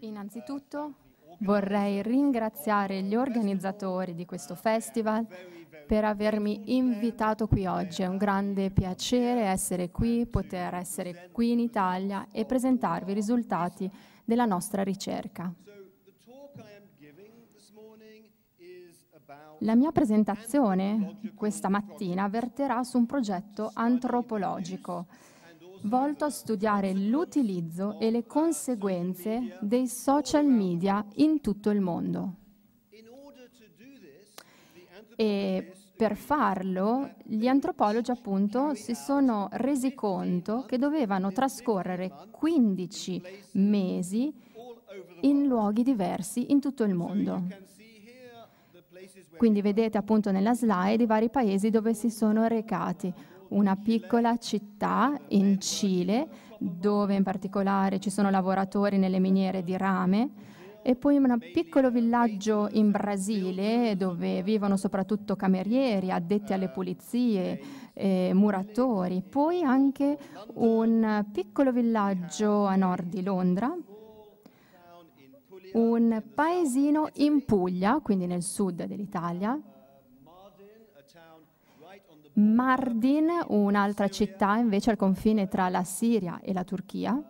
Innanzitutto vorrei ringraziare gli organizzatori di questo festival per avermi invitato qui oggi. È un grande piacere essere qui, poter essere qui in Italia e presentarvi i risultati della nostra ricerca. La mia presentazione questa mattina verterà su un progetto antropologico volto a studiare l'utilizzo e le conseguenze dei social media in tutto il mondo. E per farlo, gli antropologi appunto si sono resi conto che dovevano trascorrere 15 mesi in luoghi diversi in tutto il mondo. Quindi vedete appunto nella slide i vari paesi dove si sono recati una piccola città in Cile dove in particolare ci sono lavoratori nelle miniere di rame e poi un piccolo villaggio in Brasile dove vivono soprattutto camerieri, addetti alle pulizie, eh, muratori, poi anche un piccolo villaggio a nord di Londra, un paesino in Puglia, quindi nel sud dell'Italia, Mardin, un'altra città invece al confine tra la Siria e la Turchia,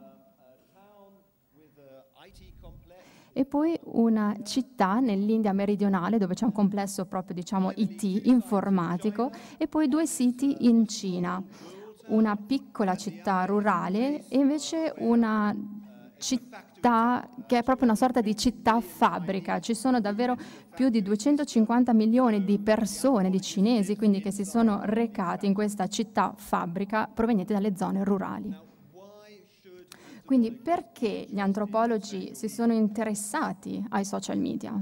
e poi una città nell'India meridionale dove c'è un complesso proprio diciamo IT informatico e poi due siti in Cina, una piccola città rurale e invece una città che è proprio una sorta di città fabbrica. Ci sono davvero più di 250 milioni di persone, di cinesi, quindi che si sono recati in questa città fabbrica provenienti dalle zone rurali. Quindi perché gli antropologi si sono interessati ai social media?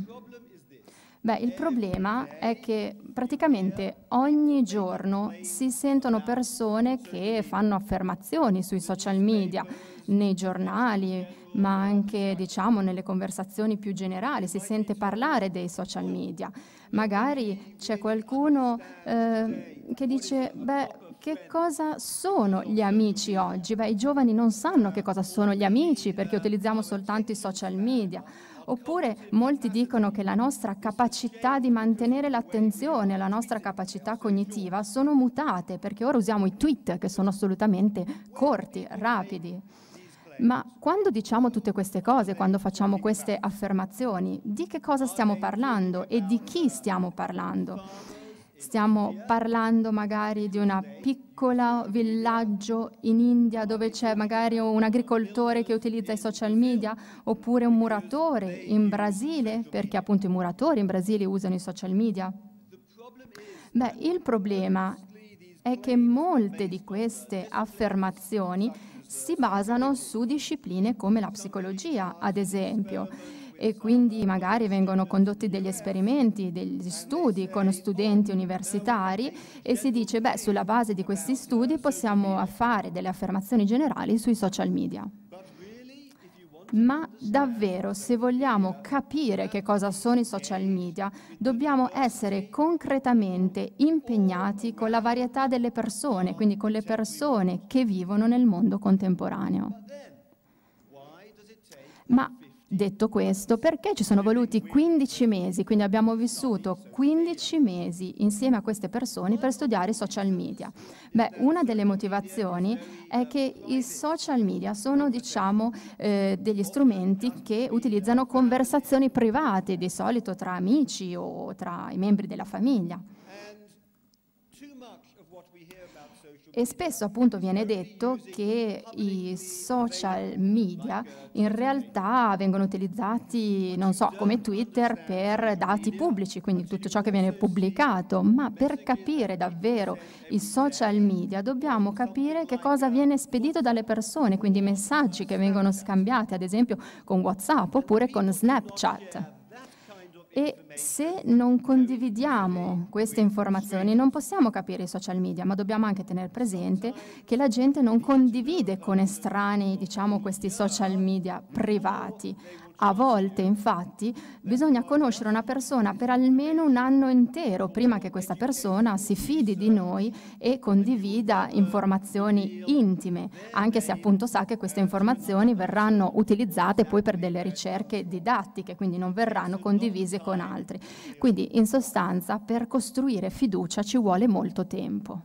Beh, il problema è che praticamente ogni giorno si sentono persone che fanno affermazioni sui social media, nei giornali, ma anche diciamo, nelle conversazioni più generali, si sente parlare dei social media. Magari c'è qualcuno eh, che dice, beh, che cosa sono gli amici oggi? Beh, i giovani non sanno che cosa sono gli amici perché utilizziamo soltanto i social media. Oppure molti dicono che la nostra capacità di mantenere l'attenzione, la nostra capacità cognitiva sono mutate perché ora usiamo i tweet che sono assolutamente corti, rapidi. Ma quando diciamo tutte queste cose, quando facciamo queste affermazioni, di che cosa stiamo parlando e di chi stiamo parlando? Stiamo parlando magari di un piccolo villaggio in India dove c'è magari un agricoltore che utilizza i social media oppure un muratore in Brasile, perché appunto i muratori in Brasile usano i social media. Beh, il problema è che molte di queste affermazioni si basano su discipline come la psicologia, ad esempio, e quindi magari vengono condotti degli esperimenti, degli studi con studenti universitari e si dice, beh, sulla base di questi studi possiamo fare delle affermazioni generali sui social media. Ma davvero, se vogliamo capire che cosa sono i social media, dobbiamo essere concretamente impegnati con la varietà delle persone, quindi con le persone che vivono nel mondo contemporaneo. Ma Detto questo, perché ci sono voluti 15 mesi, quindi abbiamo vissuto 15 mesi insieme a queste persone per studiare i social media? Beh, una delle motivazioni è che i social media sono, diciamo, eh, degli strumenti che utilizzano conversazioni private, di solito tra amici o tra i membri della famiglia. E spesso appunto viene detto che i social media in realtà vengono utilizzati, non so, come Twitter per dati pubblici, quindi tutto ciò che viene pubblicato, ma per capire davvero i social media dobbiamo capire che cosa viene spedito dalle persone, quindi i messaggi che vengono scambiati ad esempio con WhatsApp oppure con Snapchat. E se non condividiamo queste informazioni non possiamo capire i social media, ma dobbiamo anche tenere presente che la gente non condivide con estranei, diciamo, questi social media privati. A volte, infatti, bisogna conoscere una persona per almeno un anno intero prima che questa persona si fidi di noi e condivida informazioni intime, anche se appunto sa che queste informazioni verranno utilizzate poi per delle ricerche didattiche, quindi non verranno condivise con altri. Quindi, in sostanza, per costruire fiducia ci vuole molto tempo.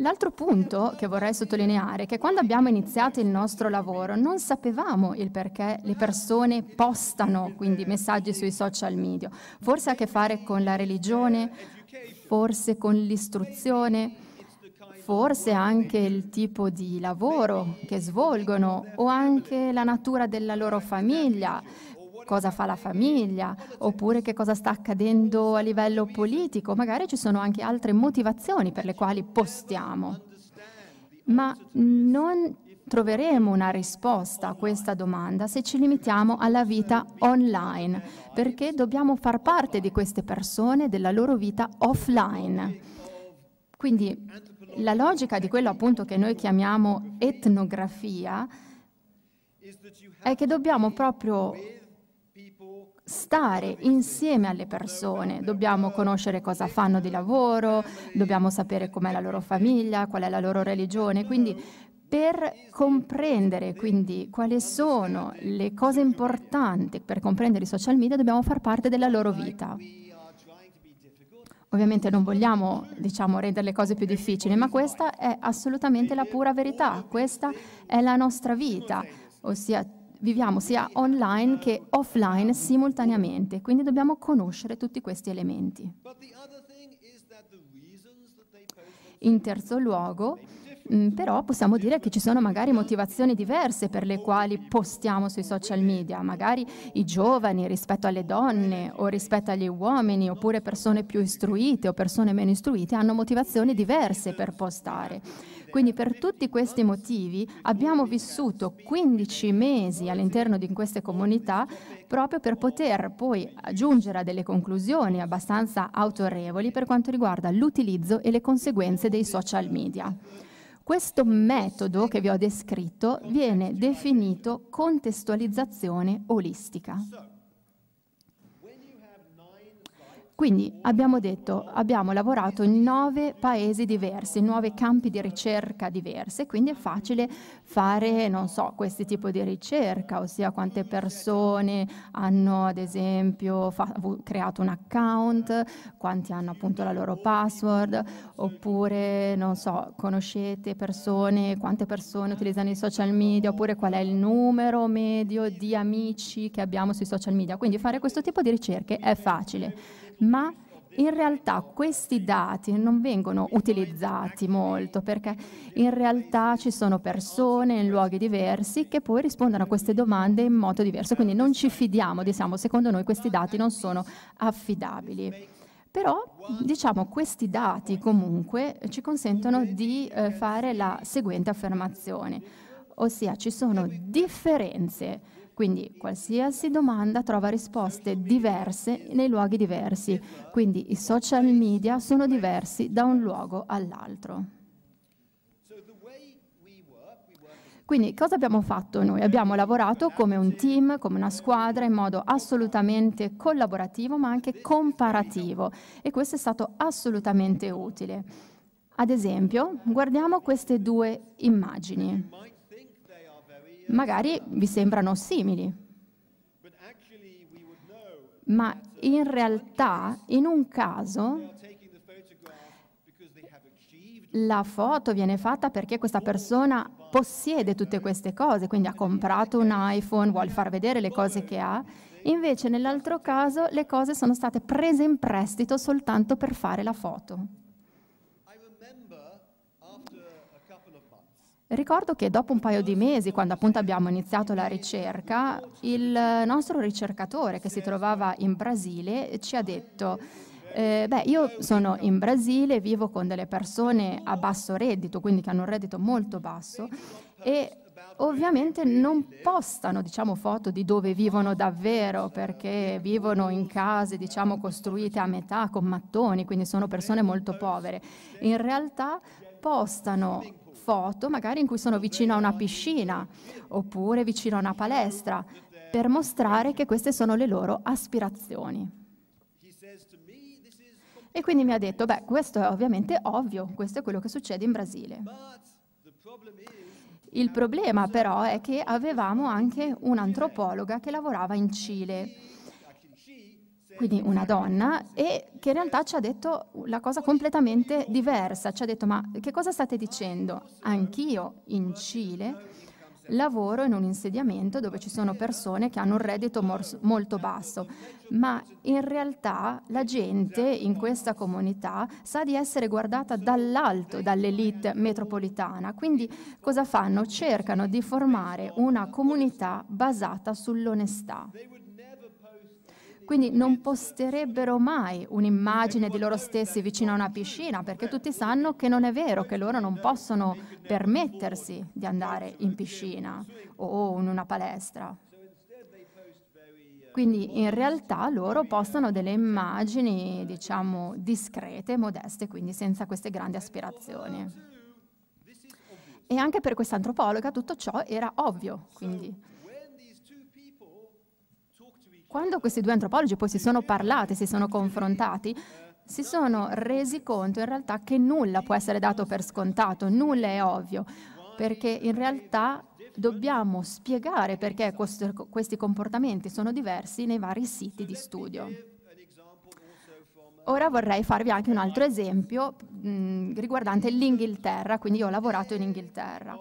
L'altro punto che vorrei sottolineare è che quando abbiamo iniziato il nostro lavoro non sapevamo il perché le persone postano quindi messaggi sui social media. Forse ha a che fare con la religione, forse con l'istruzione, forse anche il tipo di lavoro che svolgono o anche la natura della loro famiglia cosa fa la famiglia, oppure che cosa sta accadendo a livello politico, magari ci sono anche altre motivazioni per le quali postiamo. Ma non troveremo una risposta a questa domanda se ci limitiamo alla vita online, perché dobbiamo far parte di queste persone, della loro vita offline. Quindi la logica di quello appunto che noi chiamiamo etnografia è che dobbiamo proprio stare insieme alle persone, dobbiamo conoscere cosa fanno di lavoro, dobbiamo sapere com'è la loro famiglia, qual è la loro religione, quindi per comprendere quindi quali sono le cose importanti per comprendere i social media dobbiamo far parte della loro vita. Ovviamente non vogliamo diciamo, rendere le cose più difficili, ma questa è assolutamente la pura verità, questa è la nostra vita, ossia viviamo sia online che offline simultaneamente, quindi dobbiamo conoscere tutti questi elementi. In terzo luogo, mm, però possiamo dire che ci sono magari motivazioni diverse per le quali postiamo sui social media, magari i giovani rispetto alle donne o rispetto agli uomini, oppure persone più istruite o persone meno istruite hanno motivazioni diverse per postare. Quindi per tutti questi motivi abbiamo vissuto 15 mesi all'interno di queste comunità proprio per poter poi giungere a delle conclusioni abbastanza autorevoli per quanto riguarda l'utilizzo e le conseguenze dei social media. Questo metodo che vi ho descritto viene definito contestualizzazione olistica. Quindi abbiamo detto, abbiamo lavorato in nove paesi diversi, in nove campi di ricerca diversi, quindi è facile fare, non so, questi tipi di ricerca, ossia quante persone hanno, ad esempio, creato un account, quanti hanno appunto la loro password, oppure, non so, conoscete persone, quante persone utilizzano i social media, oppure qual è il numero medio di amici che abbiamo sui social media. Quindi fare questo tipo di ricerche è facile ma in realtà questi dati non vengono utilizzati molto perché in realtà ci sono persone in luoghi diversi che poi rispondono a queste domande in modo diverso, quindi non ci fidiamo, diciamo, secondo noi questi dati non sono affidabili. Però diciamo questi dati comunque ci consentono di eh, fare la seguente affermazione, ossia ci sono differenze quindi qualsiasi domanda trova risposte diverse nei luoghi diversi. Quindi i social media sono diversi da un luogo all'altro. Quindi cosa abbiamo fatto noi? Abbiamo lavorato come un team, come una squadra, in modo assolutamente collaborativo ma anche comparativo e questo è stato assolutamente utile. Ad esempio, guardiamo queste due immagini magari vi sembrano simili. Ma in realtà, in un caso, la foto viene fatta perché questa persona possiede tutte queste cose, quindi ha comprato un iPhone, vuole far vedere le cose che ha. Invece nell'altro caso le cose sono state prese in prestito soltanto per fare la foto. Ricordo che dopo un paio di mesi, quando appunto abbiamo iniziato la ricerca, il nostro ricercatore che si trovava in Brasile ci ha detto eh, beh, io sono in Brasile, vivo con delle persone a basso reddito, quindi che hanno un reddito molto basso e ovviamente non postano diciamo, foto di dove vivono davvero perché vivono in case diciamo, costruite a metà con mattoni, quindi sono persone molto povere. In realtà postano foto magari in cui sono vicino a una piscina oppure vicino a una palestra per mostrare che queste sono le loro aspirazioni. E quindi mi ha detto, beh, questo è ovviamente ovvio, questo è quello che succede in Brasile. Il problema però è che avevamo anche un'antropologa che lavorava in Cile quindi una donna, e che in realtà ci ha detto la cosa completamente diversa. Ci ha detto, ma che cosa state dicendo? Anch'io in Cile lavoro in un insediamento dove ci sono persone che hanno un reddito molto basso, ma in realtà la gente in questa comunità sa di essere guardata dall'alto, dall'elite metropolitana. Quindi cosa fanno? Cercano di formare una comunità basata sull'onestà. Quindi non posterebbero mai un'immagine di loro stessi vicino a una piscina perché tutti sanno che non è vero, che loro non possono permettersi di andare in piscina o in una palestra. Quindi in realtà loro postano delle immagini, diciamo, discrete, modeste, quindi senza queste grandi aspirazioni. E anche per questa antropologa tutto ciò era ovvio, quindi. Quando questi due antropologi poi si sono parlati, si sono confrontati, si sono resi conto in realtà che nulla può essere dato per scontato, nulla è ovvio, perché in realtà dobbiamo spiegare perché questi comportamenti sono diversi nei vari siti di studio. Ora vorrei farvi anche un altro esempio mh, riguardante l'Inghilterra, quindi io ho lavorato in Inghilterra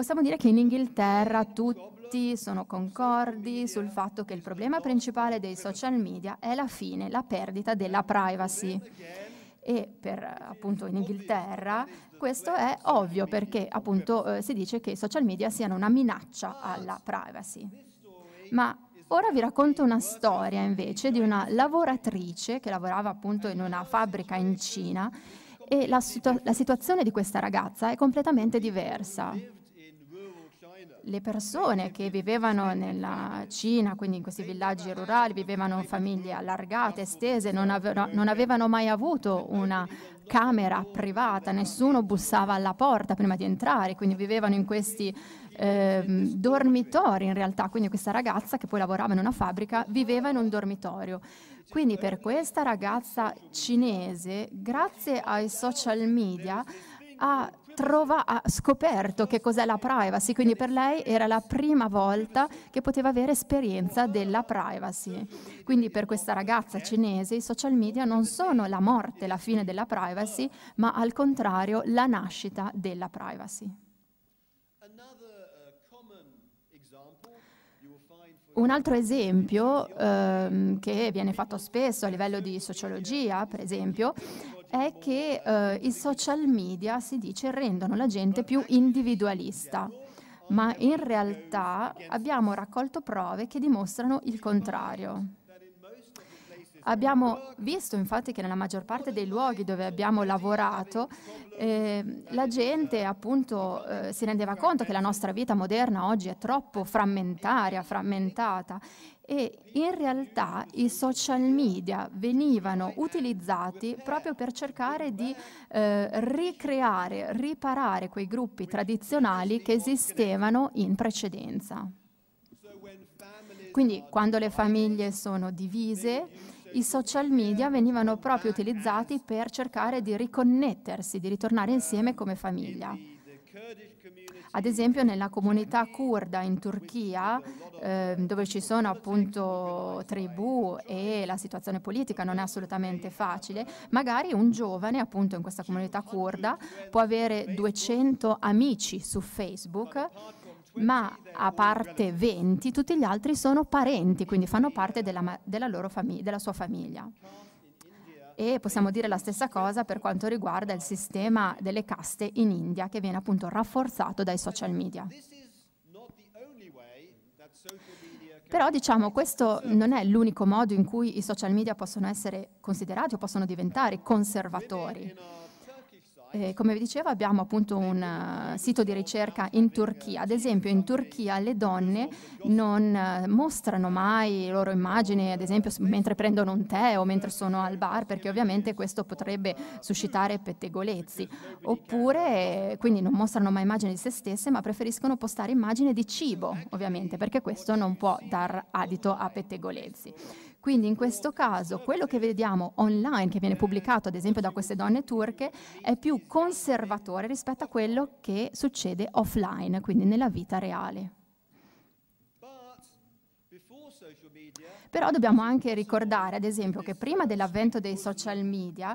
possiamo dire che in Inghilterra tutti sono concordi sul fatto che il problema principale dei social media è la fine, la perdita della privacy e per appunto in Inghilterra questo è ovvio perché appunto eh, si dice che i social media siano una minaccia alla privacy. Ma ora vi racconto una storia invece di una lavoratrice che lavorava appunto in una fabbrica in Cina e la, situ- la situazione di questa ragazza è completamente diversa le persone che vivevano nella Cina, quindi in questi villaggi rurali, vivevano in famiglie allargate, estese, non, avevano, non avevano mai avuto una camera privata, nessuno bussava alla porta prima di entrare, quindi vivevano in questi eh, dormitori in realtà, quindi questa ragazza che poi lavorava in una fabbrica viveva in un dormitorio. Quindi per questa ragazza cinese, grazie ai social media, ha trova, ha scoperto che cos'è la privacy, quindi per lei era la prima volta che poteva avere esperienza della privacy. Quindi per questa ragazza cinese i social media non sono la morte, la fine della privacy, ma al contrario la nascita della privacy. Un altro esempio ehm, che viene fatto spesso a livello di sociologia, per esempio, è che eh, i social media, si dice, rendono la gente più individualista, ma in realtà abbiamo raccolto prove che dimostrano il contrario. Abbiamo visto infatti che nella maggior parte dei luoghi dove abbiamo lavorato eh, la gente appunto eh, si rendeva conto che la nostra vita moderna oggi è troppo frammentaria, frammentata e in realtà i social media venivano utilizzati proprio per cercare di eh, ricreare, riparare quei gruppi tradizionali che esistevano in precedenza. Quindi quando le famiglie sono divise, i social media venivano proprio utilizzati per cercare di riconnettersi, di ritornare insieme come famiglia. Ad esempio nella comunità kurda in Turchia, eh, dove ci sono appunto tribù e la situazione politica non è assolutamente facile, magari un giovane appunto in questa comunità kurda può avere 200 amici su Facebook ma a parte 20 tutti gli altri sono parenti, quindi fanno parte della, della, famig- della sua famiglia. E possiamo dire la stessa cosa per quanto riguarda il sistema delle caste in India, che viene appunto rafforzato dai social media. Però diciamo questo non è l'unico modo in cui i social media possono essere considerati o possono diventare conservatori. Eh, come vi dicevo abbiamo appunto un uh, sito di ricerca in Turchia. Ad esempio in Turchia le donne non uh, mostrano mai le loro immagini, ad esempio mentre prendono un tè o mentre sono al bar, perché ovviamente questo potrebbe suscitare pettegolezzi. Oppure quindi non mostrano mai immagini di se stesse, ma preferiscono postare immagini di cibo, ovviamente, perché questo non può dar adito a pettegolezzi. Quindi in questo caso quello che vediamo online, che viene pubblicato ad esempio da queste donne turche, è più conservatore rispetto a quello che succede offline, quindi nella vita reale. Però dobbiamo anche ricordare, ad esempio, che prima dell'avvento dei social media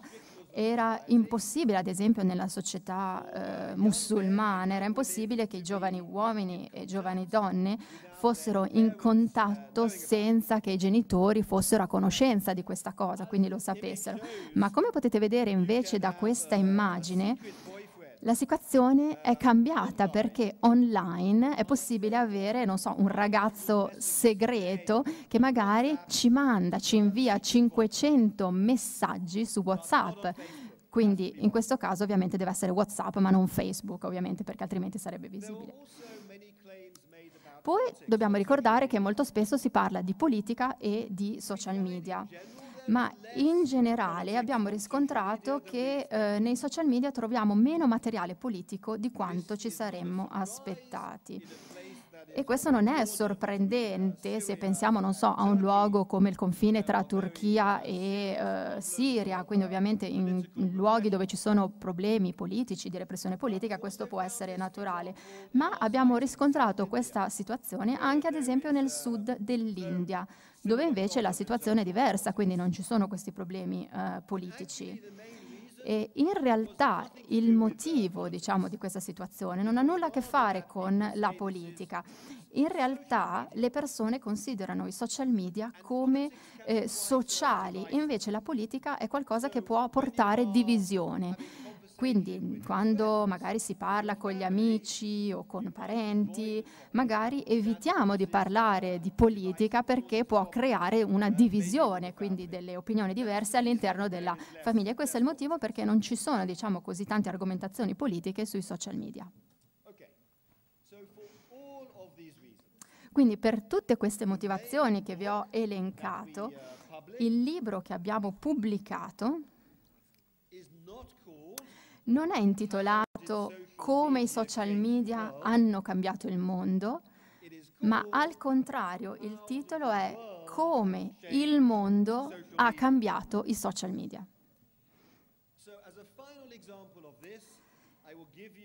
era impossibile, ad esempio nella società eh, musulmana, era impossibile che i giovani uomini e giovani donne fossero in contatto senza che i genitori fossero a conoscenza di questa cosa, quindi lo sapessero. Ma come potete vedere invece da questa immagine, la situazione è cambiata perché online è possibile avere, non so, un ragazzo segreto che magari ci manda, ci invia 500 messaggi su WhatsApp. Quindi in questo caso ovviamente deve essere WhatsApp ma non Facebook ovviamente perché altrimenti sarebbe visibile. Poi dobbiamo ricordare che molto spesso si parla di politica e di social media ma in generale abbiamo riscontrato che eh, nei social media troviamo meno materiale politico di quanto ci saremmo aspettati. E questo non è sorprendente se pensiamo, non so, a un luogo come il confine tra Turchia e eh, Siria, quindi ovviamente in, luoghi dove ci sono problemi politici, di repressione politica, questo può essere naturale. Ma abbiamo riscontrato questa situazione anche ad esempio nel sud dell'India, dove invece la situazione è diversa, quindi non ci sono questi problemi eh, politici. E in realtà il motivo diciamo, di questa situazione non ha nulla a che fare con la politica. In realtà le persone considerano i social media come eh, sociali, invece la politica è qualcosa che può portare divisione. Quindi quando magari si parla con gli amici o con parenti, magari evitiamo di parlare di politica perché può creare una divisione, quindi delle opinioni diverse all'interno della famiglia. E questo è il motivo perché non ci sono, diciamo così, tante argomentazioni politiche sui social media. Quindi per tutte queste motivazioni che vi ho elencato, il libro che abbiamo pubblicato non è intitolato Come i social media hanno cambiato il mondo, ma al contrario il titolo è Come il mondo ha cambiato i social media.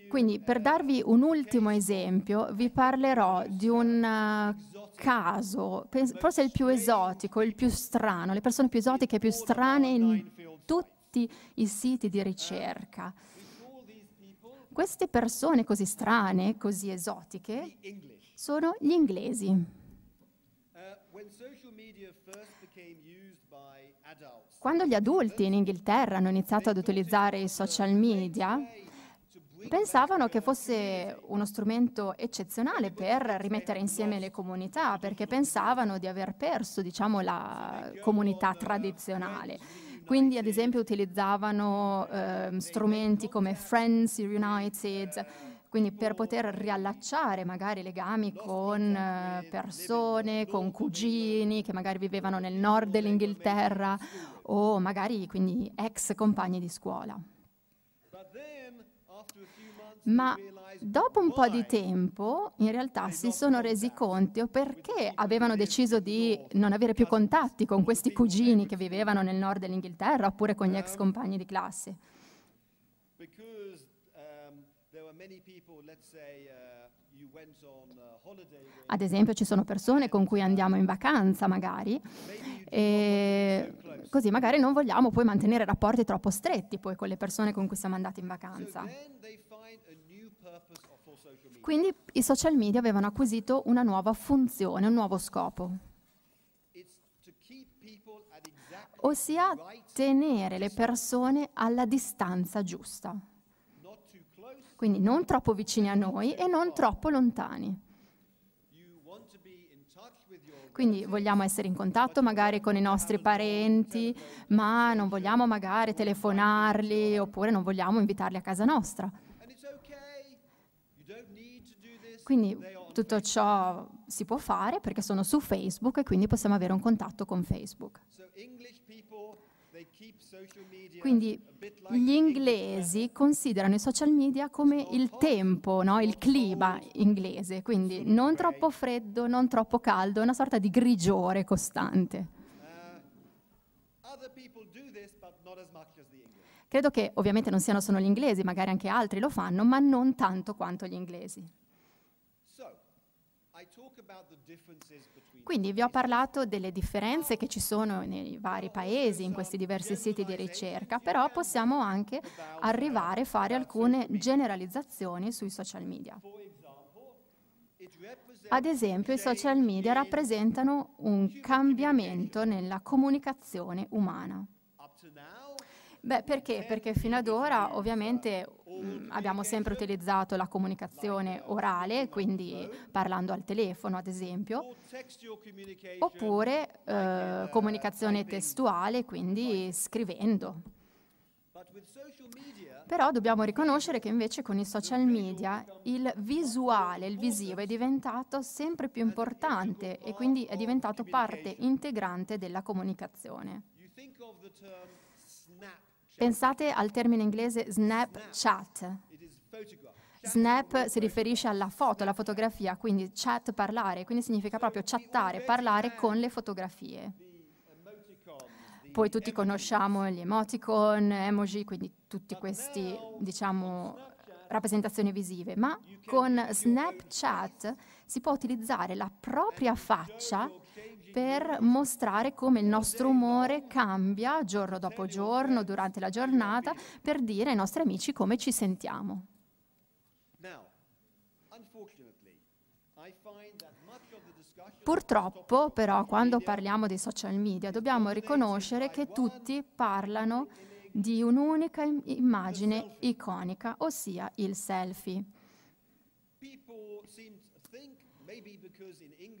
Quindi per darvi un ultimo esempio vi parlerò di un eh, caso, forse il più esotico, il più strano, le persone più esotiche e più strane in tutti i siti di ricerca queste persone così strane, così esotiche, sono gli inglesi. Uh, Quando gli adulti in Inghilterra hanno iniziato ad utilizzare i social media, pensavano che fosse uno strumento eccezionale per rimettere insieme le comunità, perché pensavano di aver perso, diciamo, la comunità tradizionale. Quindi, ad esempio, utilizzavano eh, strumenti come Friends United, quindi per poter riallacciare magari legami con eh, persone, con cugini che magari vivevano nel nord dell'Inghilterra o magari quindi ex compagni di scuola. Ma Dopo un po' di tempo, in realtà, si sono resi conto perché avevano deciso di non avere più contatti con questi cugini che vivevano nel nord dell'Inghilterra oppure con gli ex compagni di classe. Ad esempio ci sono persone con cui andiamo in vacanza magari e così magari non vogliamo poi mantenere rapporti troppo stretti poi con le persone con cui siamo andati in vacanza. Quindi i social media avevano acquisito una nuova funzione, un nuovo scopo, ossia tenere le persone alla distanza giusta, quindi non troppo vicini a noi e non troppo lontani. Quindi vogliamo essere in contatto magari con i nostri parenti, ma non vogliamo magari telefonarli oppure non vogliamo invitarli a casa nostra. Quindi tutto ciò si può fare perché sono su Facebook e quindi possiamo avere un contatto con Facebook. Quindi gli inglesi considerano i social media come il tempo, no? il clima inglese, quindi non troppo freddo, non troppo caldo, una sorta di grigiore costante. Uh, Credo che ovviamente non siano solo gli inglesi, magari anche altri lo fanno, ma non tanto quanto gli inglesi. Quindi vi ho parlato delle differenze che ci sono nei vari paesi, in questi diversi siti di ricerca, però possiamo anche arrivare a fare alcune generalizzazioni sui social media. Ad esempio, i social media rappresentano un cambiamento nella comunicazione umana. Beh, perché? Eh, perché fino ad ora ovviamente mh, mm, abbiamo sempre utilizzato la comunicazione orale, quindi parlando al telefono ad esempio, oppure eh, eh, comunicazione testuale, quindi scrivendo. Però dobbiamo riconoscere che invece con i social media il visuale, il visivo è diventato sempre più importante e quindi è diventato parte integrante della comunicazione. Pensate al termine inglese Snapchat. Snap si riferisce alla foto, alla fotografia, quindi chat parlare, quindi significa proprio chattare, parlare con le fotografie. Poi tutti conosciamo gli emoticon, emoji, quindi tutte queste, diciamo, rappresentazioni visive, ma con Snapchat si può utilizzare la propria faccia per mostrare come il nostro umore cambia giorno dopo giorno, durante la giornata, per dire ai nostri amici come ci sentiamo. Purtroppo però quando parliamo dei social media dobbiamo riconoscere che tutti parlano di un'unica immagine iconica, ossia il selfie.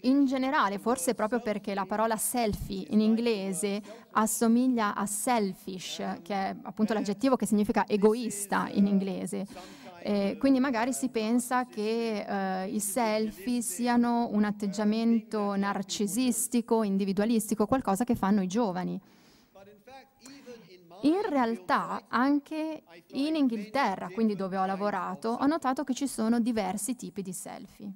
In generale, forse proprio perché la parola selfie in inglese assomiglia a selfish, che è appunto l'aggettivo che significa egoista in uh, inglese. Eh, quindi magari si pensa che eh, i selfie siano un uh, atteggiamento narcisistico, individualistico, qualcosa che fanno i giovani. In realtà anche in Inghilterra, quindi dove ho lavorato, ho notato che ci sono diversi tipi di selfie.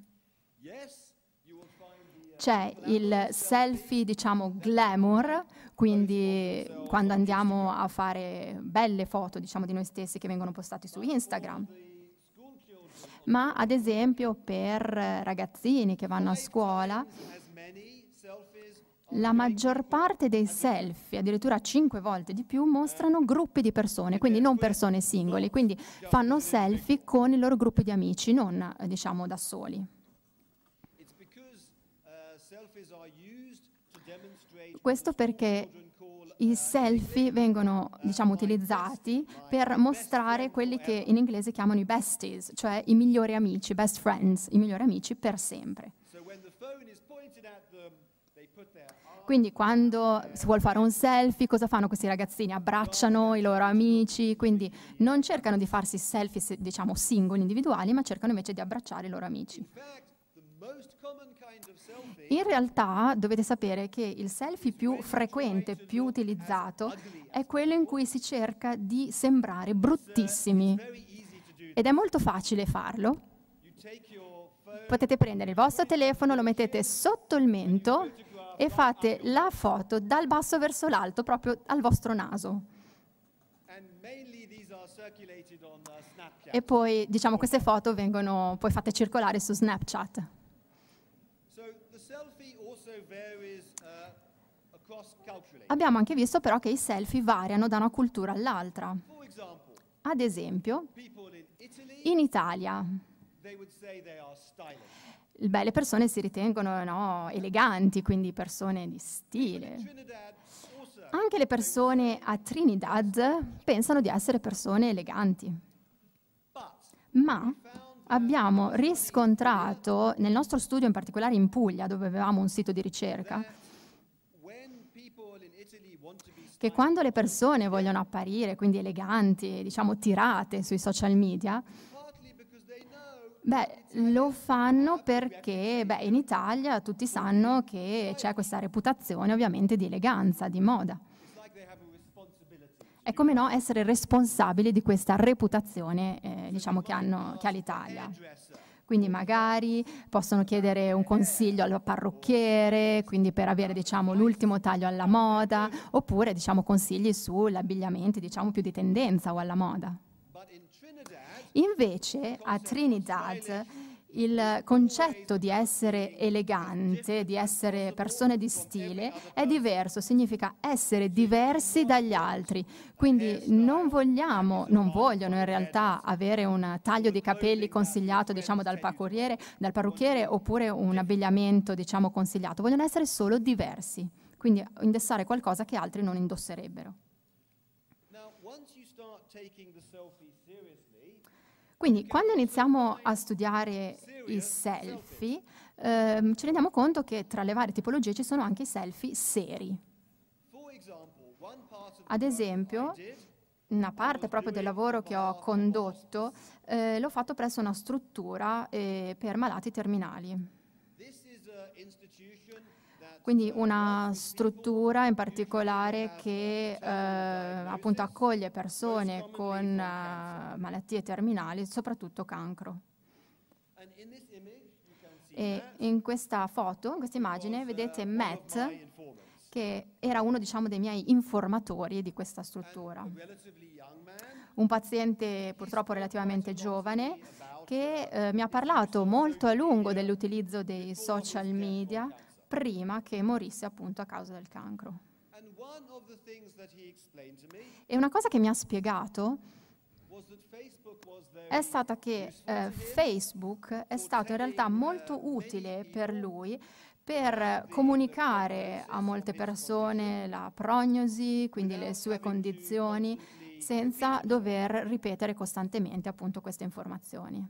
Uh, C'è cioè, il selfie, diciamo, glamour, quindi quando andiamo a fare belle foto, diciamo, di noi stessi che vengono postate su Instagram. Ma ad esempio per ragazzini che vanno a scuola, la maggior parte dei selfie, addirittura 5 volte di più, mostrano gruppi di persone, quindi non persone singole, quindi fanno selfie con i loro gruppi di amici, non eh, diciamo da soli. Questo perché i selfie vengono, diciamo, utilizzati per mostrare quelli che in inglese chiamano i besties, cioè i migliori amici, best friends, i migliori amici per sempre. Quindi quando si vuole fare un selfie, cosa fanno questi ragazzini? Abbracciano i loro amici, quindi non cercano di farsi selfie, diciamo, singoli, individuali, ma cercano invece di abbracciare i loro amici. In realtà dovete sapere che il selfie più frequente, più utilizzato, è quello in cui si cerca di sembrare bruttissimi. Ed è molto facile farlo. Potete prendere il vostro telefono, lo mettete sotto il mento e fate la foto dal basso verso l'alto, proprio al vostro naso. E poi, diciamo, queste foto vengono poi fatte circolare su Snapchat. Abbiamo anche visto però che i selfie variano da una cultura all'altra. Ad esempio, in Italia, Beh, le persone si ritengono no, eleganti, quindi persone di stile. Anche le persone a Trinidad pensano di essere persone eleganti. Ma abbiamo riscontrato, nel nostro studio in particolare in Puglia, dove avevamo un sito di ricerca, che quando le persone vogliono apparire, quindi eleganti, diciamo tirate sui social media, Beh, lo fanno perché beh, in Italia tutti sanno che c'è questa reputazione ovviamente di eleganza, di moda. È come no essere responsabili di questa reputazione eh, diciamo, che, hanno, che ha l'Italia quindi magari possono chiedere un consiglio al parrucchiere, quindi per avere diciamo, l'ultimo taglio alla moda, oppure diciamo, consigli sull'abbigliamento diciamo, più di tendenza o alla moda. Invece a Trinidad il concetto di essere elegante, di essere persone di stile, è diverso, significa essere diversi dagli altri. Quindi non vogliamo, non vogliono in realtà avere un taglio di capelli consigliato diciamo, dal, dal parrucchiere oppure un abbigliamento diciamo, consigliato, vogliono essere solo diversi, quindi indossare qualcosa che altri non indosserebbero. Now, once you start quindi quando iniziamo a studiare i selfie, ehm, ci rendiamo conto che tra le varie tipologie ci sono anche i selfie seri. Ad esempio, una parte proprio del lavoro che ho condotto eh, l'ho fatto presso una struttura eh, per malati terminali. Quindi una struttura in particolare che eh, appunto accoglie persone con eh, malattie terminali, soprattutto cancro. E in questa foto, in questa immagine, vedete Matt, che era uno diciamo, dei miei informatori di questa struttura. Un paziente purtroppo relativamente giovane che eh, mi ha parlato molto a lungo dell'utilizzo dei social media prima che morisse appunto a causa del cancro. E una cosa che mi ha spiegato è stata che eh, Facebook è stato in realtà molto eh, utile per lui per comunicare a molte persone la prognosi, quindi le sue condizioni, senza dover ripetere costantemente appunto queste informazioni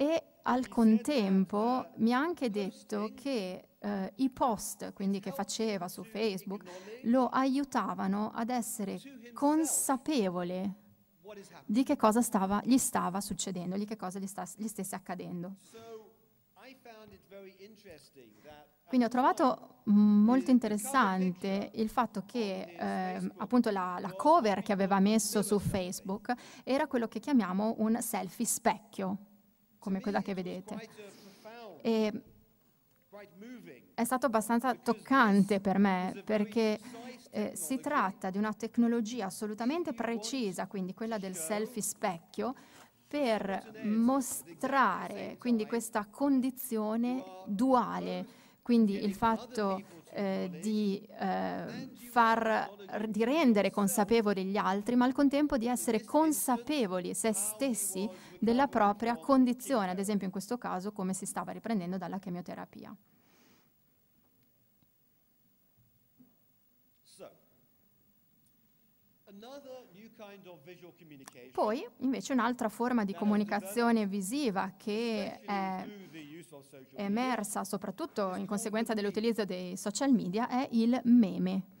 e al contempo mi ha anche detto che eh, i post, quindi che faceva su Facebook, lo aiutavano ad essere consapevole di che cosa stava, gli stava succedendo, di che cosa gli, sta, gli stesse accadendo. Quindi ho trovato molto interessante il fatto che eh, appunto la, la, cover che aveva messo su Facebook era quello che chiamiamo un selfie specchio come quella che vedete. E è stato abbastanza toccante per me perché eh, si tratta di una tecnologia assolutamente precisa, quindi quella del selfie specchio, per mostrare quindi questa condizione duale, quindi il fatto eh, di, eh, far, di rendere consapevoli gli altri, ma al contempo di essere consapevoli se stessi della propria condizione, ad esempio in questo caso come si stava riprendendo dalla chemioterapia. Poi invece un'altra forma di comunicazione visiva che è emersa soprattutto in conseguenza dell'utilizzo dei social media è il meme.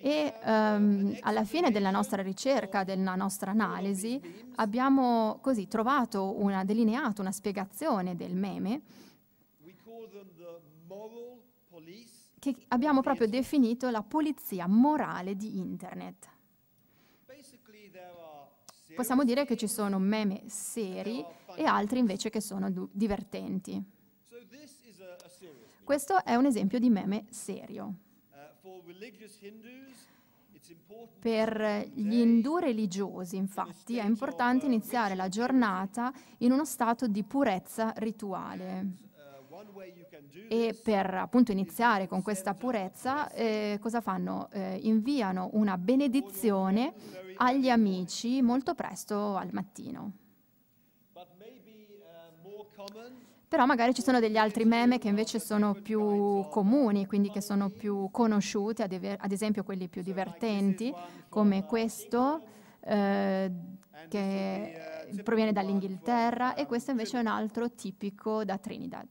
E um, alla fine della nostra ricerca, della nostra analisi, abbiamo così trovato una, delineato una spiegazione del meme che abbiamo proprio definito la polizia morale di Internet. Possiamo dire che ci sono meme seri e altri invece che sono divertenti. Questo è un esempio di meme serio. Uh, per gli indù religiosi, infatti, è importante uh, iniziare la giornata in uno stato di purezza rituale. Uh, e per appunto iniziare con questa purezza, eh, cosa fanno? Eh, inviano una benedizione agli amici molto presto al mattino. Però magari ci sono degli altri meme che invece sono più comuni, quindi che sono più conosciuti, ad, esempio quelli più divertenti, come questo, eh, che proviene dall'Inghilterra, e questo invece è un altro tipico da Trinidad.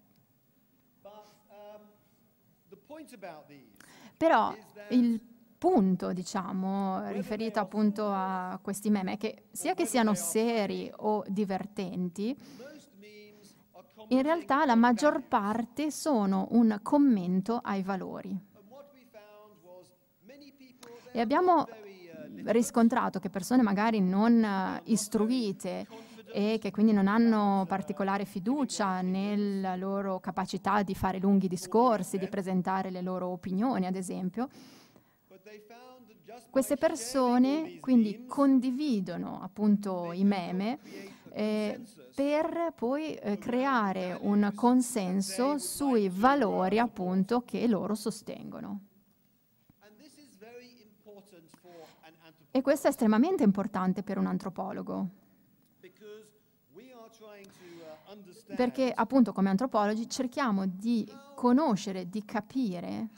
Però il punto, diciamo, riferito appunto a questi meme, è che sia che siano seri o divertenti, in realtà la maggior parte sono un commento ai valori. E abbiamo riscontrato che persone magari non eh, istruite e che quindi non hanno particolare fiducia nella loro capacità di fare lunghi discorsi, di presentare le loro opinioni, ad esempio, queste persone quindi condividono appunto i meme eh, per poi eh, creare un consenso sui valori appunto che loro sostengono. E questo è estremamente importante per un antropologo, perché appunto come antropologi cerchiamo di conoscere, di capire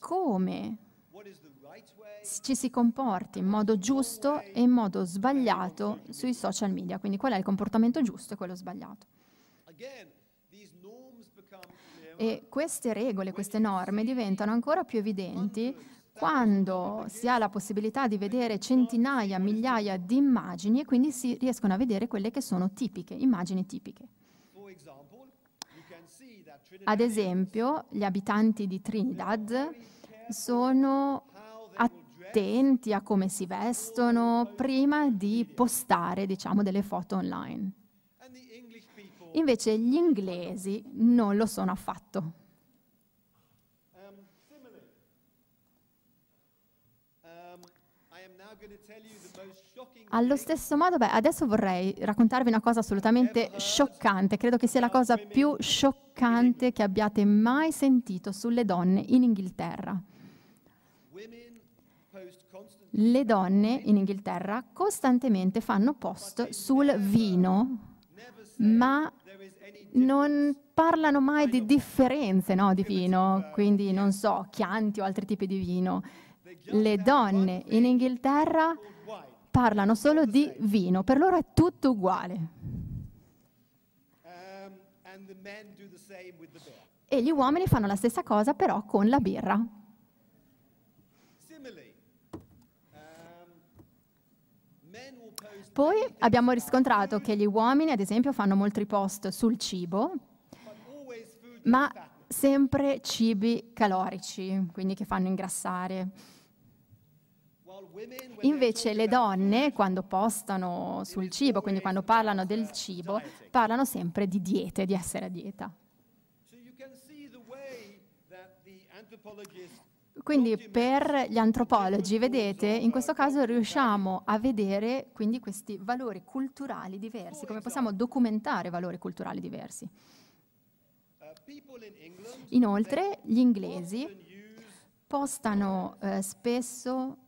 come ci si comporti in modo giusto e in modo sbagliato sui social media, quindi qual è il comportamento giusto e quello sbagliato. E queste regole, queste norme diventano ancora più evidenti quando si ha la possibilità di vedere centinaia, migliaia di immagini e quindi si riescono a vedere quelle che sono tipiche, immagini tipiche. Ad esempio, gli abitanti di Trinidad sono attenti a come si vestono prima di postare, diciamo, delle foto online. Invece gli inglesi non lo sono affatto. Allo stesso modo, beh, adesso vorrei raccontarvi una cosa assolutamente scioccante, credo che sia la cosa più scioccante che abbiate mai sentito sulle donne in Inghilterra. Le donne in Inghilterra costantemente fanno post sul vino, ma non parlano mai di differenze no, di vino, quindi non so, chianti o altri tipi di vino. Le donne in Inghilterra parlano solo di vino, per loro è tutto uguale. Um, e gli uomini fanno la stessa cosa però con la birra. Poi abbiamo riscontrato che gli uomini, ad esempio, fanno molti post sul cibo, ma sempre cibi calorici, quindi che fanno ingrassare. Invece le donne, quando postano sul cibo, quindi quando parlano del cibo, parlano sempre di diete, di essere a dieta. Quindi per gli antropologi, vedete, in questo caso riusciamo a vedere quindi questi valori culturali diversi, come possiamo documentare valori culturali diversi. Inoltre gli inglesi postano eh, spesso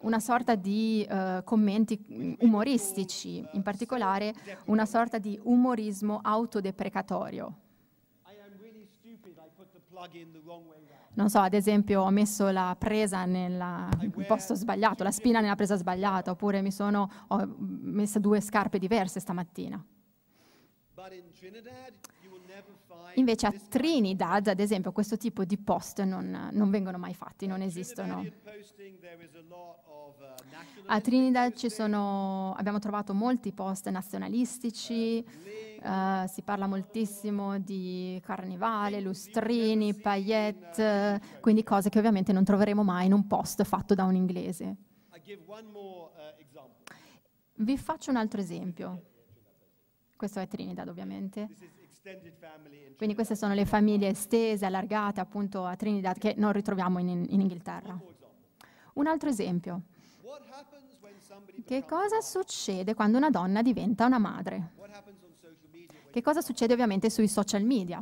una sorta di eh, commenti umoristici, in particolare una sorta di umorismo autodeprecatorio non so, ad esempio ho messo la presa nel posto sbagliato, la spina nella presa sbagliata, oppure mi sono, ho messo due scarpe diverse stamattina. Invece a Trinidad, ad esempio, questo tipo di post non, non, vengono mai fatti, non esistono. Uh, a Trinidad sono, abbiamo trovato molti post nazionalistici, uh, uh si parla moltissimo di carnivale, lustrini, paillette, uh, quindi cose che ovviamente non troveremo mai in un post fatto da un inglese. Vi faccio un altro esempio. Questo è Trinidad ovviamente. Quindi queste sono le famiglie estese, allargate appunto a Trinidad che non ritroviamo in, in Inghilterra. Un altro esempio. Che cosa succede quando una donna diventa una madre? Che cosa succede ovviamente sui social media?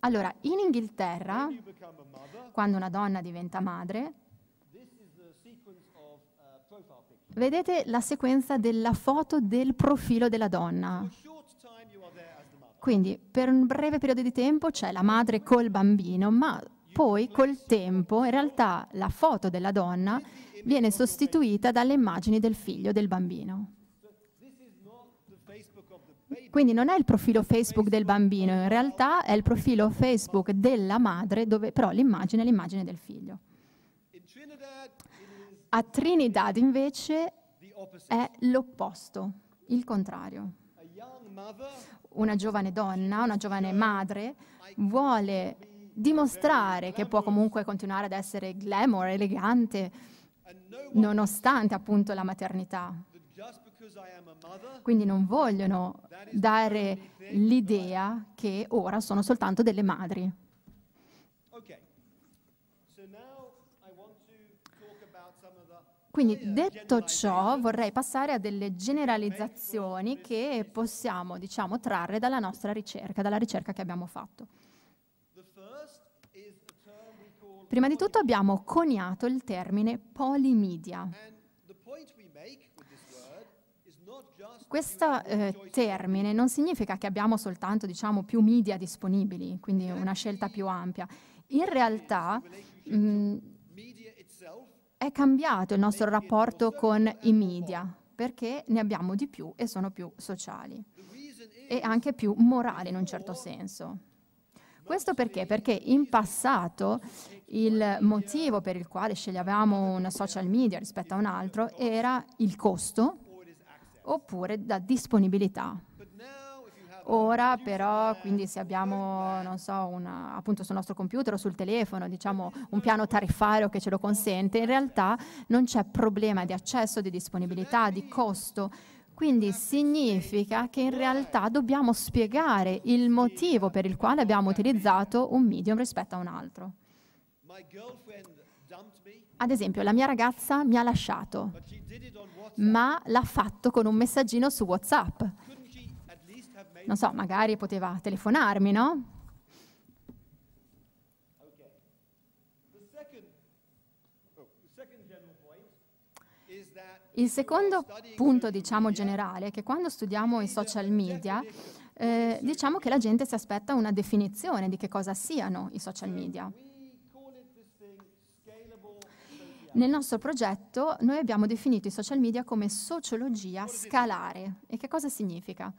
Allora, in Inghilterra, quando una donna diventa madre, Vedete la sequenza della foto del profilo della donna. Quindi per un breve periodo di tempo c'è la madre col bambino, ma poi col tempo in realtà la foto della donna viene sostituita dalle immagini del figlio del bambino. Quindi non è il profilo Facebook del bambino, in realtà è il profilo Facebook della madre dove però l'immagine è l'immagine del figlio. A Trinidad invece è l'opposto, il contrario. Una giovane donna, una giovane madre vuole dimostrare che può comunque continuare ad essere glamour, elegante, nonostante appunto la maternità. Quindi non vogliono dare l'idea che ora sono soltanto delle madri. Quindi detto ciò vorrei passare a delle generalizzazioni che possiamo diciamo, trarre dalla nostra ricerca, dalla ricerca che abbiamo fatto. Prima di tutto abbiamo coniato il termine polimedia. Questo eh, termine non significa che abbiamo soltanto diciamo, più media disponibili, quindi una scelta più ampia. In realtà mh, mm, è cambiato il nostro rapporto con i media, perché ne abbiamo di più e sono più sociali e anche più morali in un certo senso. Questo perché? Perché in passato il motivo per il quale sceglievamo un social media rispetto a un altro era il costo oppure la disponibilità. Ora però, quindi se abbiamo, non so, una, appunto sul nostro computer o sul telefono, diciamo un piano tariffario che ce lo consente, in realtà non c'è problema di accesso, di disponibilità, di costo. Quindi significa che in realtà dobbiamo spiegare il motivo per il quale abbiamo utilizzato un medium rispetto a un altro. Ad esempio, la mia ragazza mi ha lasciato, ma l'ha fatto con un messaggino su WhatsApp non so, magari poteva telefonarmi, no? Il secondo punto, diciamo, generale è che quando studiamo i social media, eh, diciamo che la gente si aspetta una definizione di che cosa siano i social media. Nel nostro progetto noi abbiamo definito i social media come sociologia scalare. E che cosa significa?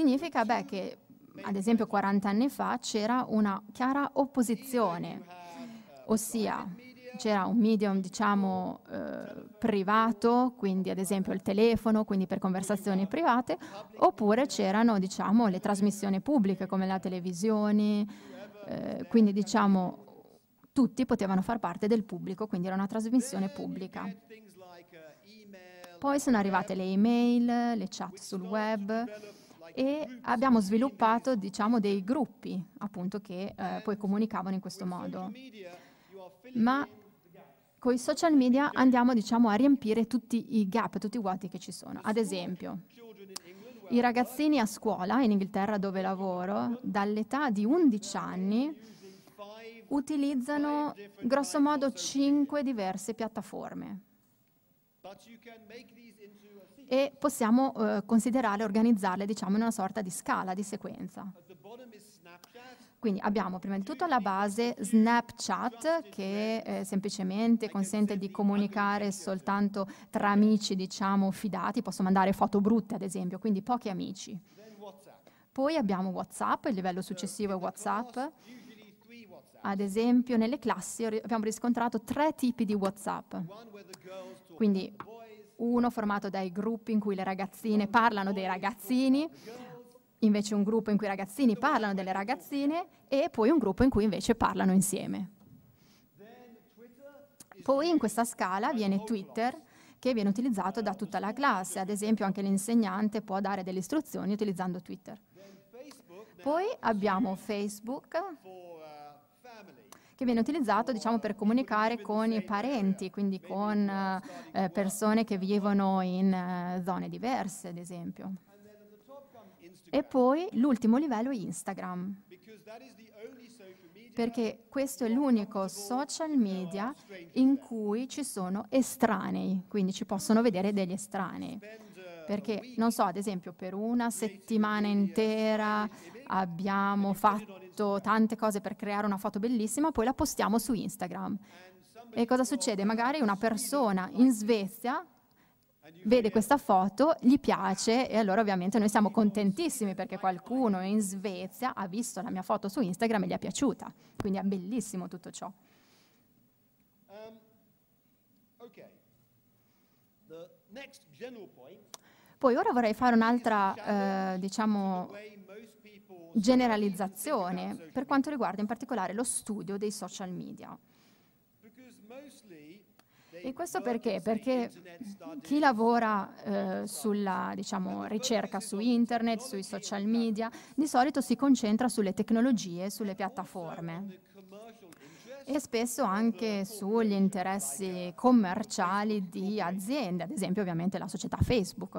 significa beh, che ad esempio 40 anni fa c'era una chiara opposizione, ossia c'era un medium diciamo eh, privato, quindi ad esempio il telefono, quindi per conversazioni private, oppure c'erano diciamo le trasmissioni pubbliche come la televisione, eh, quindi diciamo tutti potevano far parte del pubblico, quindi era una trasmissione pubblica. Poi sono arrivate le email, le chat sul web, e abbiamo sviluppato diciamo, dei gruppi appunto, che eh, poi comunicavano in questo modo. Ma con i social media andiamo diciamo, a riempire tutti i gap, tutti i vuoti che ci sono. Ad esempio, i ragazzini a scuola in Inghilterra dove lavoro, dall'età di 11 anni, utilizzano grossomodo 5 diverse piattaforme e possiamo eh, considerarle, organizzarle diciamo, in una sorta di scala, di sequenza. Quindi abbiamo prima di tutto la base Snapchat che eh, semplicemente consente di comunicare soltanto tra amici diciamo fidati, posso mandare foto brutte ad esempio, quindi pochi amici. Poi abbiamo WhatsApp, il livello successivo è WhatsApp. Ad esempio nelle classi abbiamo riscontrato tre tipi di WhatsApp. Quindi uno formato dai gruppi in cui le ragazzine parlano dei ragazzini, invece un gruppo in cui i ragazzini parlano delle ragazzine e poi un gruppo in cui invece parlano insieme. Poi in questa scala viene Twitter che viene utilizzato da tutta la classe, ad esempio anche l'insegnante può dare delle istruzioni utilizzando Twitter. Poi abbiamo Facebook che viene utilizzato diciamo, per comunicare con i parenti, quindi con eh, persone che vivono in eh, zone diverse, ad esempio. E poi l'ultimo livello è Instagram, perché questo è l'unico social media in cui ci sono estranei, quindi ci possono vedere degli estranei. Perché, non so, ad esempio, per una settimana intera abbiamo fatto fatto tante cose per creare una foto bellissima, poi la postiamo su Instagram. E cosa succede? Magari una persona in Svezia vede questa foto, gli piace e allora ovviamente noi siamo contentissimi perché qualcuno in Svezia ha visto la mia foto su Instagram e gli è piaciuta. Quindi è bellissimo tutto ciò. Poi ora vorrei fare un'altra, eh, diciamo, generalizzazione per quanto riguarda in particolare lo studio dei social media. E questo perché? Perché chi lavora eh, sulla diciamo, ricerca su internet, sui social media, di solito si concentra sulle tecnologie, sulle piattaforme e spesso anche sugli interessi commerciali di aziende, ad esempio ovviamente la società Facebook.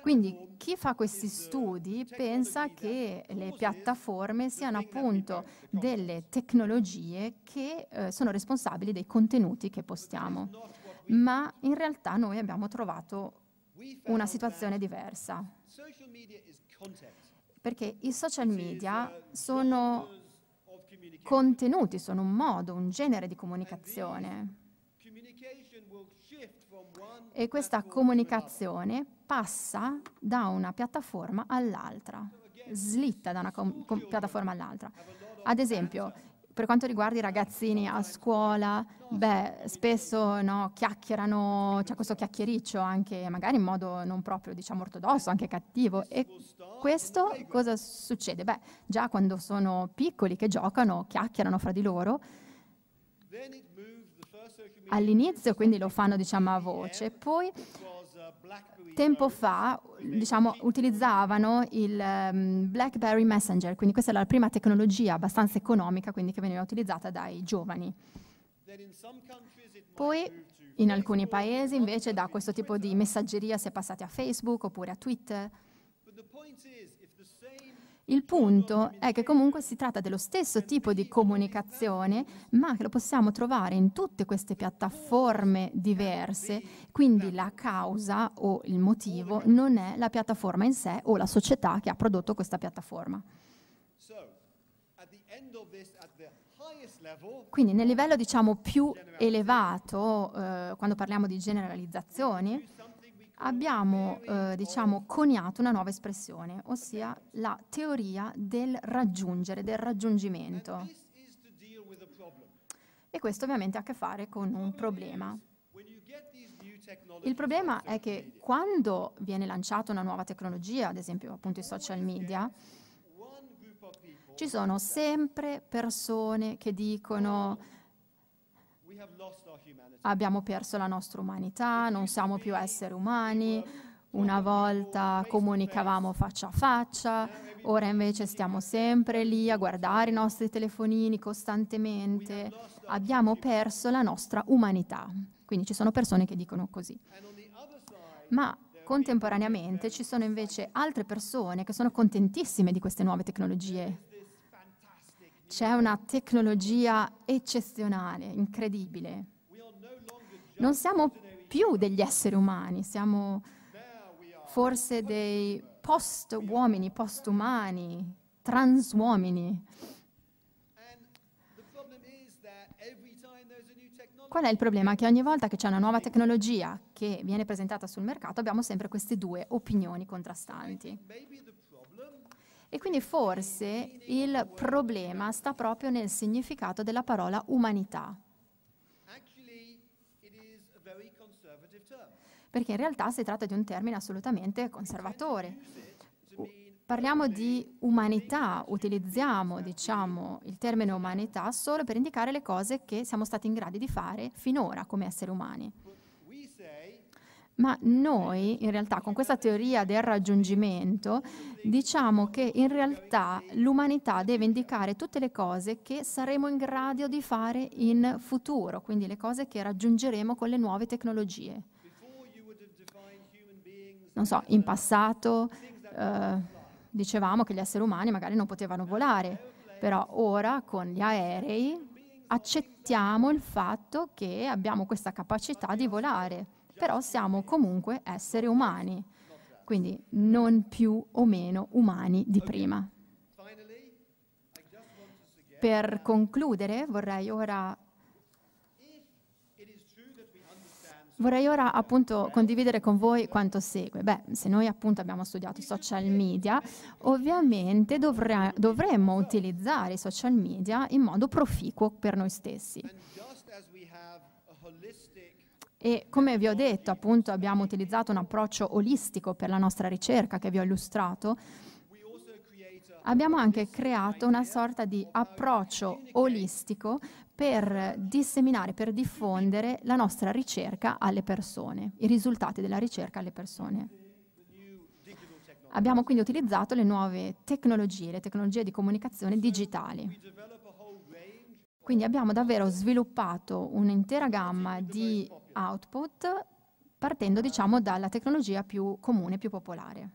Quindi chi fa questi studi pensa che le piattaforme siano appunto delle tecnologie che eh, sono responsabili dei contenuti che postiamo. Ma in realtà noi abbiamo trovato una situazione diversa. Perché i social media sono contenuti, sono un modo, un genere di comunicazione. E questa comunicazione passa da una piattaforma all'altra, slitta da una piattaforma all'altra. Ad esempio, per quanto riguarda i ragazzini a scuola, beh, spesso no, chiacchierano, c'è questo chiacchiericcio anche magari in modo non proprio diciamo ortodosso, anche cattivo. E questo cosa succede? Beh, già quando sono piccoli che giocano, chiacchierano fra di loro. All'inizio quindi lo fanno diciamo a voce, poi tempo fa diciamo, utilizzavano il ehm, BlackBerry Messenger, quindi questa è la prima tecnologia abbastanza economica quindi, che veniva utilizzata dai giovani. Poi in alcuni paesi invece da questo tipo di messaggeria si è passati a Facebook oppure a Twitter. Il punto è che comunque si tratta dello stesso tipo di comunicazione, ma che lo possiamo trovare in tutte queste piattaforme diverse, quindi la causa o il motivo non è la piattaforma in sé o la società che ha prodotto questa piattaforma. Quindi nel livello diciamo più elevato, eh, quando parliamo di generalizzazioni, abbiamo eh, diciamo, coniato una nuova espressione, ossia la teoria del raggiungere, del raggiungimento. E questo ovviamente ha a che fare con un problema. Il problema è che quando viene lanciata una nuova tecnologia, ad esempio appunto i social media, ci sono sempre persone che dicono Abbiamo perso la nostra umanità, non siamo più esseri umani, una volta comunicavamo faccia a faccia, ora invece stiamo sempre lì a guardare i nostri telefonini costantemente. Abbiamo perso la nostra umanità. Quindi ci sono persone che dicono così. Ma contemporaneamente ci sono invece altre persone che sono contentissime di queste nuove tecnologie c'è una tecnologia eccezionale, incredibile. Non siamo più degli esseri umani, siamo forse dei post-uomini, post-umani, trans-uomini. Qual è il problema? Che ogni volta che c'è una nuova tecnologia che viene presentata sul mercato abbiamo sempre queste due opinioni contrastanti. E quindi forse il problema sta proprio nel significato della parola umanità. Perché in realtà si tratta di un termine assolutamente conservatore. Parliamo di umanità, utilizziamo diciamo, il termine umanità solo per indicare le cose che siamo stati in grado di fare finora come esseri umani ma noi in realtà con questa teoria del raggiungimento diciamo che in realtà l'umanità deve indicare tutte le cose che saremo in grado di fare in futuro, quindi le cose che raggiungeremo con le nuove tecnologie. Non so, in passato eh, dicevamo che gli esseri umani magari non potevano volare, però ora con gli aerei accettiamo il fatto che abbiamo questa capacità di volare però siamo comunque esseri umani, quindi non più o meno umani di prima. Per concludere vorrei ora Vorrei ora appunto condividere con voi quanto segue. Beh, se noi appunto abbiamo studiato social media, ovviamente dovre- dovremmo utilizzare i social media in modo proficuo per noi stessi. E come vi ho detto, appunto, abbiamo utilizzato un approccio olistico per la nostra ricerca che vi ho illustrato. Abbiamo anche creato una sorta di approccio olistico per disseminare, per diffondere la nostra ricerca alle persone, i risultati della ricerca alle persone. Abbiamo quindi utilizzato le nuove tecnologie, le tecnologie di comunicazione digitali. Quindi abbiamo davvero sviluppato un'intera gamma di output partendo diciamo, dalla tecnologia più comune, più popolare.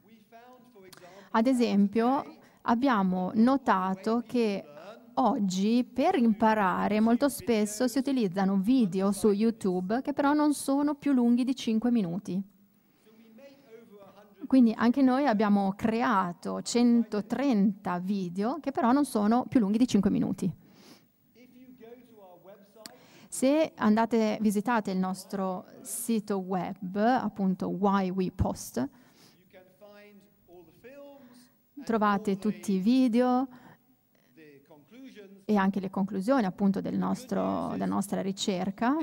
Ad esempio abbiamo notato che oggi per imparare molto spesso si utilizzano video su YouTube che però non sono più lunghi di 5 minuti. Quindi anche noi abbiamo creato 130 video che però non sono più lunghi di 5 minuti. Se andate, visitate il nostro sito web, appunto Why We Post, trovate tutti i video e anche le conclusioni appunto del nostro, della nostra ricerca.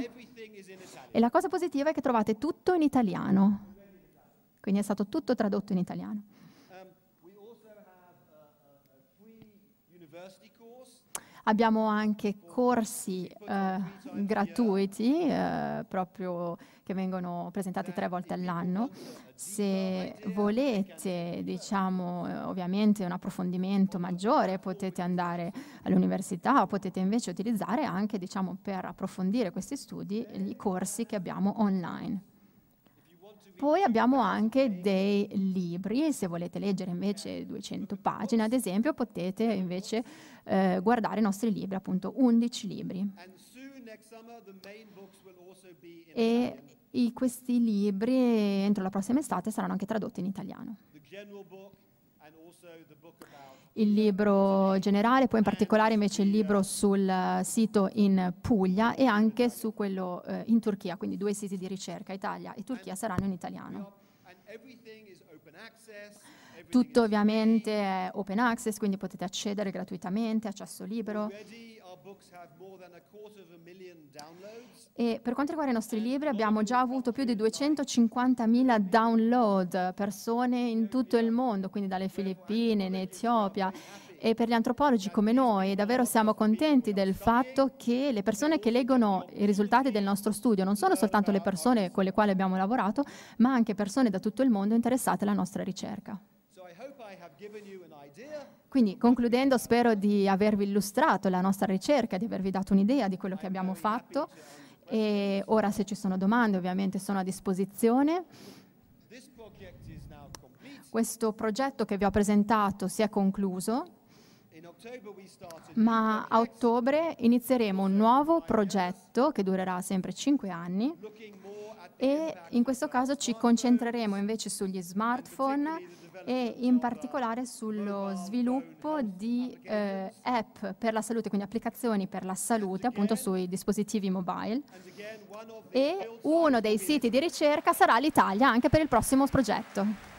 E la cosa positiva è che trovate tutto in italiano, quindi è stato tutto tradotto in italiano. Abbiamo anche corsi eh, gratuiti, eh, proprio che vengono presentati tre volte all'anno. Se volete, diciamo, eh, ovviamente un approfondimento maggiore, potete andare all'università o potete invece utilizzare anche, diciamo, per approfondire questi studi, i corsi che abbiamo online. Poi abbiamo anche dei libri, se volete leggere invece 200 pagine, ad esempio, potete invece eh, guardare i nostri libri, appunto 11 libri. E questi libri entro la prossima estate saranno anche tradotti in italiano il libro generale, poi in particolare invece il libro uh, sul sito in Puglia e anche su quello eh, in Turchia, quindi due siti di ricerca, Italia e Turchia saranno in italiano. Tutto ovviamente è open access, quindi potete accedere gratuitamente, accesso libero. E per quanto riguarda i nostri libri abbiamo già avuto più di 250.000 download, persone in tutto il mondo, quindi dalle Filippine, in Etiopia. E per gli antropologi come noi davvero siamo contenti del fatto che le persone che leggono i risultati del nostro studio non sono soltanto le persone con le quali abbiamo lavorato, ma anche persone da tutto il mondo interessate alla nostra ricerca. Quindi concludendo spero di avervi illustrato la nostra ricerca, di avervi dato un'idea di quello che abbiamo fatto e ora se ci sono domande ovviamente sono a disposizione. Questo progetto che vi ho presentato si è concluso, ma a ottobre inizieremo un nuovo progetto che durerà sempre 5 anni e in questo caso ci concentreremo invece sugli smartphone e in particolare sullo sviluppo di eh, app per la salute, quindi applicazioni per la salute appunto sui dispositivi mobile. E uno dei siti di ricerca sarà l'Italia anche per il prossimo progetto.